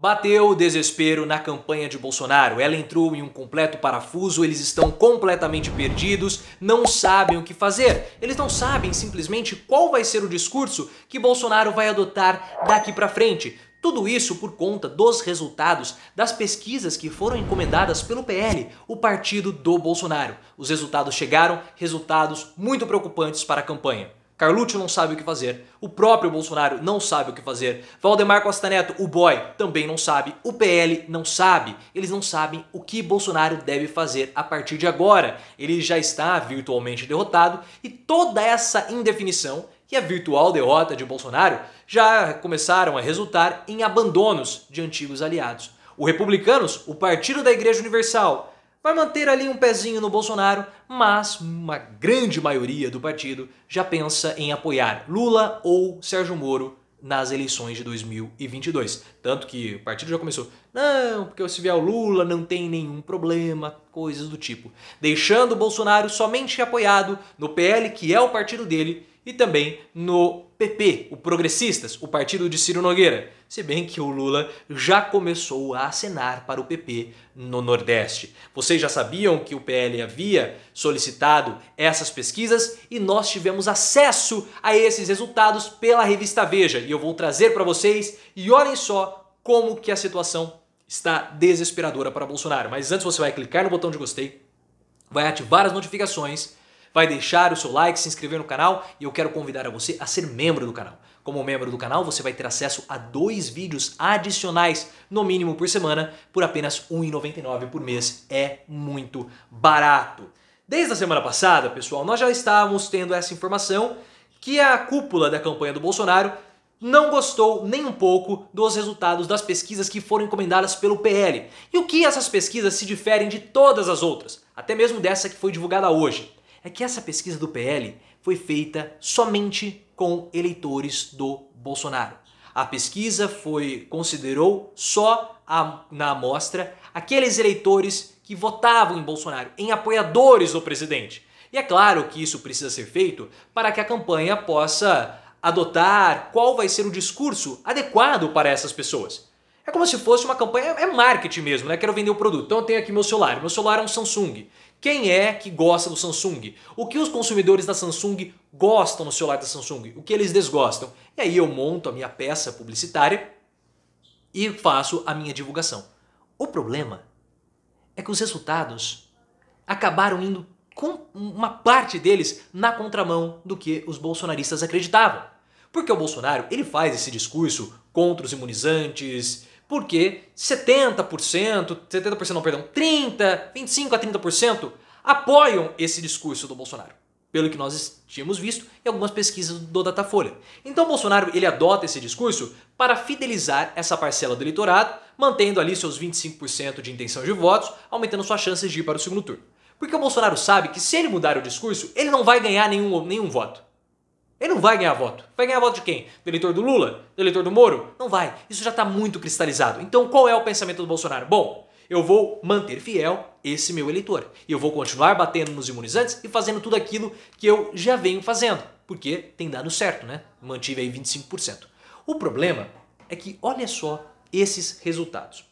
Bateu o desespero na campanha de Bolsonaro. Ela entrou em um completo parafuso, eles estão completamente perdidos, não sabem o que fazer. Eles não sabem simplesmente qual vai ser o discurso que Bolsonaro vai adotar daqui para frente. Tudo isso por conta dos resultados das pesquisas que foram encomendadas pelo PL, o partido do Bolsonaro. Os resultados chegaram, resultados muito preocupantes para a campanha. Carlucci não sabe o que fazer, o próprio Bolsonaro não sabe o que fazer, Valdemar Costa Neto, o boy, também não sabe, o PL não sabe, eles não sabem o que Bolsonaro deve fazer a partir de agora. Ele já está virtualmente derrotado e toda essa indefinição e a virtual derrota de Bolsonaro já começaram a resultar em abandonos de antigos aliados. O Republicanos, o partido da Igreja Universal, vai manter ali um pezinho no Bolsonaro, mas uma grande maioria do partido já pensa em apoiar Lula ou Sérgio Moro nas eleições de 2022. Tanto que o partido já começou, não, porque se vier o Lula não tem nenhum problema, coisas do tipo. Deixando o Bolsonaro somente apoiado no PL, que é o partido dele, e também no PP, o Progressistas, o partido de Ciro Nogueira. Se bem que o Lula já começou a acenar para o PP no Nordeste. Vocês já sabiam que o PL havia solicitado essas pesquisas e nós tivemos acesso a esses resultados pela revista Veja. E eu vou trazer para vocês e olhem só como que a situação está desesperadora para Bolsonaro. Mas antes você vai clicar no botão de gostei, vai ativar as notificações vai deixar o seu like, se inscrever no canal e eu quero convidar a você a ser membro do canal. Como membro do canal, você vai ter acesso a dois vídeos adicionais, no mínimo por semana, por apenas R$ 1,99 por mês. É muito barato. Desde a semana passada, pessoal, nós já estávamos tendo essa informação que a cúpula da campanha do Bolsonaro não gostou nem um pouco dos resultados das pesquisas que foram encomendadas pelo PL. E o que essas pesquisas se diferem de todas as outras, até mesmo dessa que foi divulgada hoje? é que essa pesquisa do PL foi feita somente com eleitores do Bolsonaro. A pesquisa foi considerou só a, na amostra aqueles eleitores que votavam em Bolsonaro, em apoiadores do presidente. E é claro que isso precisa ser feito para que a campanha possa adotar qual vai ser o discurso adequado para essas pessoas. É como se fosse uma campanha, é marketing mesmo, né? Quero vender o um produto. Então eu tenho aqui meu celular. Meu celular é um Samsung. Quem é que gosta do Samsung? O que os consumidores da Samsung gostam no celular da Samsung? O que eles desgostam? E aí eu monto a minha peça publicitária e faço a minha divulgação. O problema é que os resultados acabaram indo com uma parte deles na contramão do que os bolsonaristas acreditavam. Porque o Bolsonaro, ele faz esse discurso contra os imunizantes, porque 70%, 70% não, perdão, 30, 25 a 30% apoiam esse discurso do Bolsonaro, pelo que nós tínhamos visto em algumas pesquisas do Datafolha. Então Bolsonaro ele adota esse discurso para fidelizar essa parcela do eleitorado, mantendo ali seus 25% de intenção de votos, aumentando suas chances de ir para o segundo turno. Porque o Bolsonaro sabe que se ele mudar o discurso, ele não vai ganhar nenhum, nenhum voto. Ele não vai ganhar voto. Vai ganhar voto de quem? Do eleitor do Lula? Do eleitor do Moro? Não vai. Isso já está muito cristalizado. Então qual é o pensamento do Bolsonaro? Bom, eu vou manter fiel esse meu eleitor. E eu vou continuar batendo nos imunizantes e fazendo tudo aquilo que eu já venho fazendo. Porque tem dado certo, né? Mantive aí 25%. O problema é que olha só esses resultados.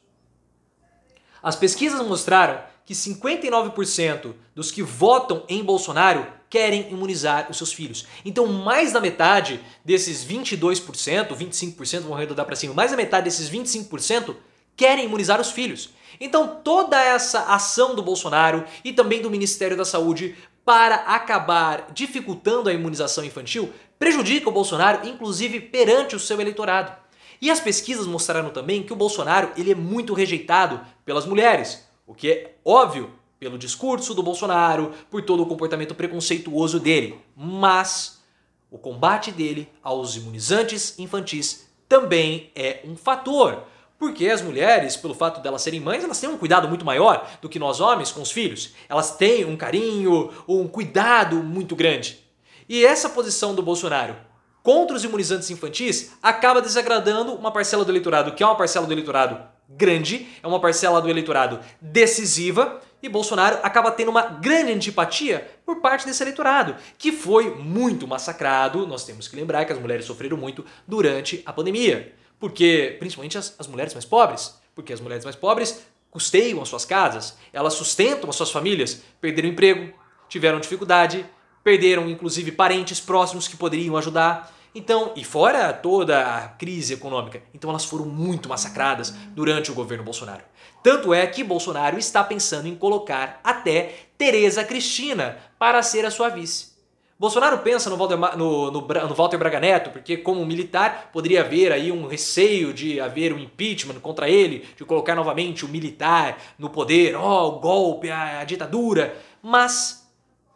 As pesquisas mostraram que 59% dos que votam em Bolsonaro querem imunizar os seus filhos. Então, mais da metade desses 22%, 25%, vamos arredondar para cima, mais da metade desses 25% querem imunizar os filhos. Então, toda essa ação do Bolsonaro e também do Ministério da Saúde para acabar dificultando a imunização infantil prejudica o Bolsonaro, inclusive perante o seu eleitorado. E as pesquisas mostraram também que o Bolsonaro ele é muito rejeitado pelas mulheres, o que é óbvio pelo discurso do Bolsonaro, por todo o comportamento preconceituoso dele. Mas o combate dele aos imunizantes infantis também é um fator. Porque as mulheres, pelo fato delas serem mães, elas têm um cuidado muito maior do que nós homens com os filhos. Elas têm um carinho, um cuidado muito grande. E essa posição do Bolsonaro contra os imunizantes infantis acaba desagradando uma parcela do eleitorado, que é uma parcela do eleitorado grande, é uma parcela do eleitorado decisiva, e Bolsonaro acaba tendo uma grande antipatia por parte desse eleitorado, que foi muito massacrado. Nós temos que lembrar que as mulheres sofreram muito durante a pandemia, porque principalmente as, as mulheres mais pobres, porque as mulheres mais pobres custeiam as suas casas, elas sustentam as suas famílias, perderam emprego, tiveram dificuldade, perderam inclusive parentes próximos que poderiam ajudar. Então, e fora toda a crise econômica, então elas foram muito massacradas durante o governo Bolsonaro. Tanto é que Bolsonaro está pensando em colocar até Tereza Cristina para ser a sua vice. Bolsonaro pensa no, Valdemar, no, no, no, Walter Braga Neto, porque como militar poderia haver aí um receio de haver um impeachment contra ele, de colocar novamente o militar no poder, ó, oh, o golpe, a, a ditadura. Mas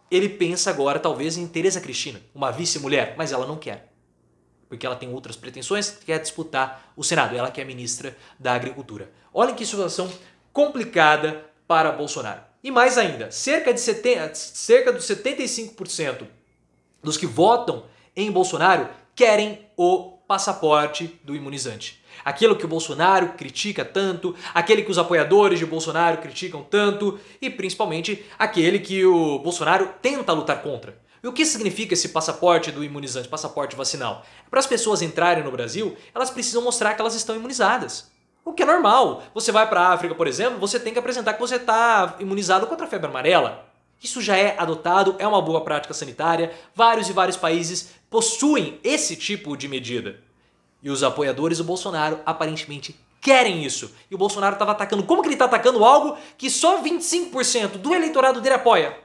ele pensa agora talvez em Tereza Cristina, uma vice-mulher, mas ela não quer porque ela tem outras pretensões, quer disputar o Senado, ela que é ministra da Agricultura. Olha que situação complicada para Bolsonaro. E mais ainda, cerca, de 70, cerca dos 75% dos que votam em Bolsonaro querem o passaporte do imunizante. Aquilo que o Bolsonaro critica tanto, aquele que os apoiadores de Bolsonaro criticam tanto e principalmente aquele que o Bolsonaro tenta lutar contra. E o que significa esse passaporte do imunizante, passaporte vacinal? Para as pessoas entrarem no Brasil, elas precisam mostrar que elas estão imunizadas. O que é normal. Você vai para a África, por exemplo, você tem que apresentar que você está imunizado contra a febre amarela. Isso já é adotado, é uma boa prática sanitária. Vários e vários países possuem esse tipo de medida. E os apoiadores do Bolsonaro aparentemente querem isso. E o Bolsonaro estava atacando. Como que ele está atacando algo que só 25% do eleitorado dele apoia?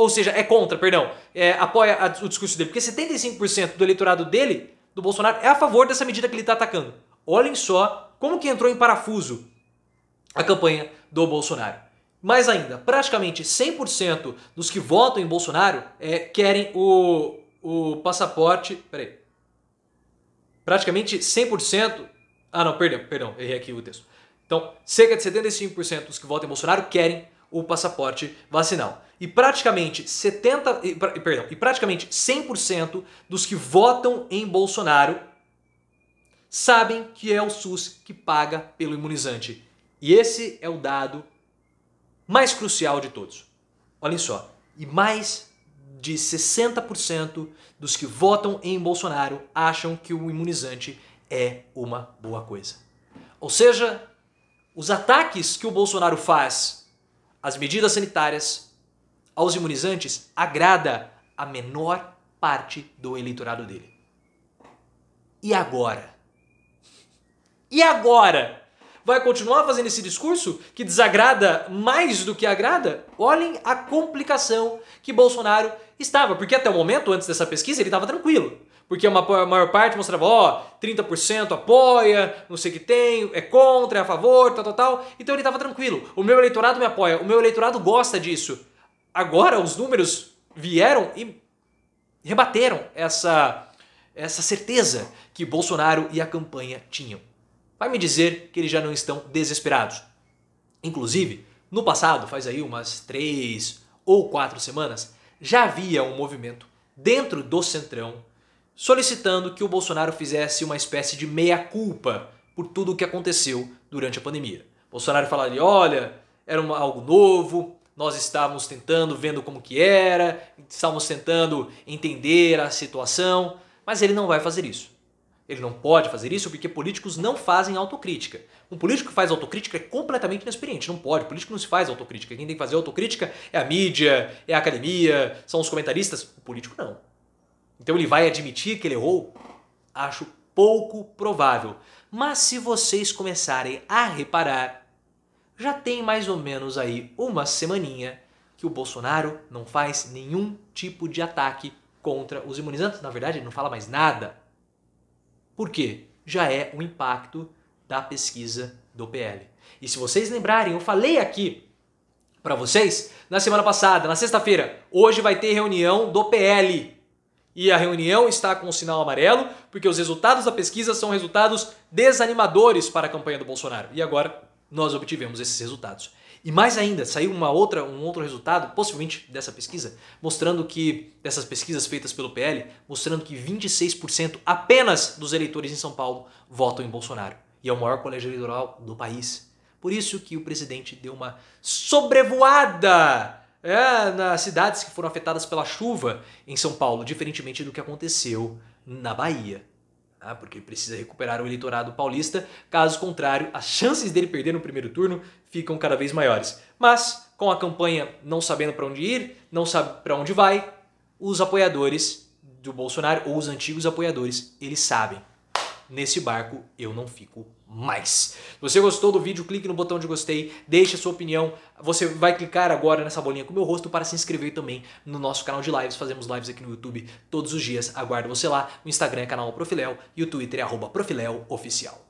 ou seja, é contra, perdão, é, apoia a, o discurso dele, porque 75% do eleitorado dele, do Bolsonaro, é a favor dessa medida que ele está atacando. Olhem só como que entrou em parafuso a campanha do Bolsonaro. Mais ainda, praticamente 100% dos que votam em Bolsonaro é, querem o, o passaporte. Peraí. Praticamente 100%. Ah, não, perdão, perdão, errei aqui o texto. Então, cerca de 75% dos que votam em Bolsonaro querem o passaporte vacinal. E praticamente 70, e, perdão, e praticamente 100% dos que votam em Bolsonaro sabem que é o SUS que paga pelo imunizante. E esse é o dado mais crucial de todos. Olhem só, e mais de 60% dos que votam em Bolsonaro acham que o imunizante é uma boa coisa. Ou seja, os ataques que o Bolsonaro faz às medidas sanitárias, aos imunizantes, agrada a menor parte do eleitorado dele. E agora? E agora? Vai continuar fazendo esse discurso que desagrada mais do que agrada? Olhem a complicação que Bolsonaro estava, porque até o momento, antes dessa pesquisa, ele estava tranquilo. Porque uma, a maior parte mostrava, ó, oh, 30% apoia, não sei o que tem, é contra, é a favor, tal, tal, tal. Então ele estava tranquilo. O meu eleitorado me apoia, o meu eleitorado gosta disso. Agora os números vieram e rebateram essa, essa certeza que Bolsonaro e a campanha tinham. Vai me dizer que eles já não estão desesperados. Inclusive, no passado, faz aí umas três ou quatro semanas, já havia um movimento dentro do Centrão solicitando que o Bolsonaro fizesse uma espécie de meia-culpa por tudo o que aconteceu durante a pandemia. Bolsonaro falaria: olha, era uma, algo novo, nós estávamos tentando, vendo como que era, estávamos tentando entender a situação, mas ele não vai fazer isso. Ele não pode fazer isso porque políticos não fazem autocrítica. Um político que faz autocrítica é completamente inexperiente, não pode. O político não se faz autocrítica. Quem tem que fazer autocrítica é a mídia, é a academia, são os comentaristas. O político não. Então ele vai admitir que ele errou? Acho pouco provável. Mas se vocês começarem a reparar, já tem mais ou menos aí uma semaninha que o Bolsonaro não faz nenhum tipo de ataque contra os imunizantes. Na verdade, ele não fala mais nada. Por quê? Já é o impacto da pesquisa do PL. E se vocês lembrarem, eu falei aqui para vocês na semana passada, na sexta-feira, hoje vai ter reunião do PL e a reunião está com o sinal amarelo, porque os resultados da pesquisa são resultados desanimadores para a campanha do Bolsonaro. E agora nós obtivemos esses resultados. E mais ainda, saiu uma outra, um outro resultado, possivelmente dessa pesquisa, mostrando que, dessas pesquisas feitas pelo PL, mostrando que 26% apenas dos eleitores em São Paulo votam em Bolsonaro. E é o maior colégio eleitoral do país. Por isso que o presidente deu uma sobrevoada é, nas cidades que foram afetadas pela chuva em São Paulo, diferentemente do que aconteceu na Bahia. Né? Porque precisa recuperar o eleitorado paulista, caso contrário, as chances dele perder no primeiro turno ficam cada vez maiores. Mas, com a campanha não sabendo para onde ir, não sabe para onde vai, os apoiadores do Bolsonaro, ou os antigos apoiadores, eles sabem. Nesse barco eu não fico mais. Se você gostou do vídeo, clique no botão de gostei, deixe a sua opinião. Você vai clicar agora nessa bolinha com o meu rosto para se inscrever também no nosso canal de lives. Fazemos lives aqui no YouTube todos os dias. Aguardo você lá. O Instagram é canal Profilel e o Twitter é arroba Profilel Oficial.